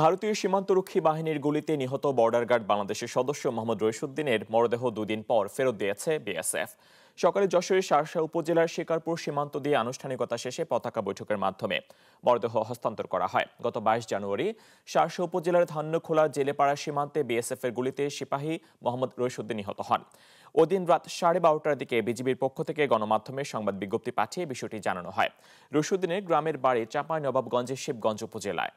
ভারতীয় সীমান্তরক্ষী বাহিনীর গুলিতে নিহত বর্ডার গার্ড বাংলাদেশের সদস্য মোহাম্মদ রইসুদ্দিনের মরদেহ দুদিন পর ফেরত দিয়েছে বিএসএফ সকালে যশোরের সারসা উপজেলার শিকারপুর সীমান্ত দিয়ে আনুষ্ঠানিকতা শেষে পতাকা বৈঠকের মাধ্যমে মরদেহ হস্তান্তর করা হয় গত বাইশ জানুয়ারি সারসা উপজেলার ধান্যখোলা জেলেপাড়া সীমান্তে এর গুলিতে সিপাহী মোহাম্মদ রইসুদ্দিন নিহত হন ওদিন রাত সাড়ে বারোটার দিকে বিজিবির পক্ষ থেকে গণমাধ্যমে সংবাদ বিজ্ঞপ্তি পাঠিয়ে বিষয়টি জানানো হয় রইসুদ্দিনের গ্রামের বাড়ি চাঁপাই নবাবগঞ্জের শিবগঞ্জ উপজেলায়